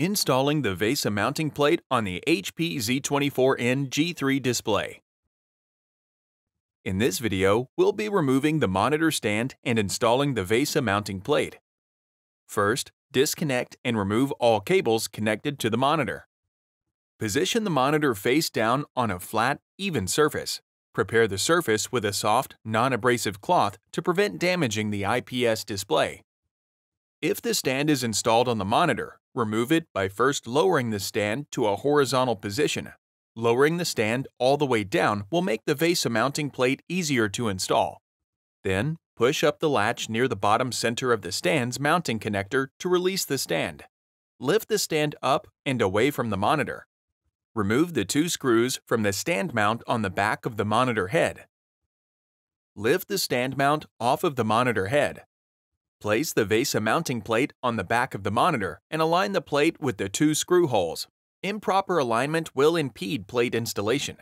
Installing the VESA mounting plate on the HP Z24N G3 display. In this video, we'll be removing the monitor stand and installing the VESA mounting plate. First, disconnect and remove all cables connected to the monitor. Position the monitor face down on a flat, even surface. Prepare the surface with a soft, non-abrasive cloth to prevent damaging the IPS display. If the stand is installed on the monitor, remove it by first lowering the stand to a horizontal position. Lowering the stand all the way down will make the vase mounting plate easier to install. Then, push up the latch near the bottom center of the stand's mounting connector to release the stand. Lift the stand up and away from the monitor. Remove the two screws from the stand mount on the back of the monitor head. Lift the stand mount off of the monitor head. Place the VESA mounting plate on the back of the monitor and align the plate with the two screw holes. Improper alignment will impede plate installation.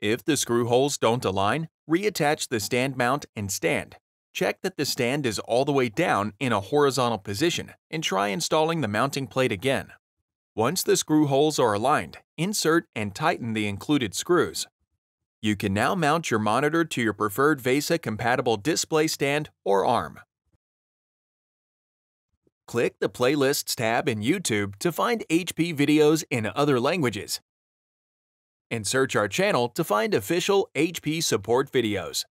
If the screw holes don't align, reattach the stand mount and stand. Check that the stand is all the way down in a horizontal position and try installing the mounting plate again. Once the screw holes are aligned, insert and tighten the included screws. You can now mount your monitor to your preferred VESA-compatible display stand or arm. Click the Playlists tab in YouTube to find HP videos in other languages. And search our channel to find official HP support videos.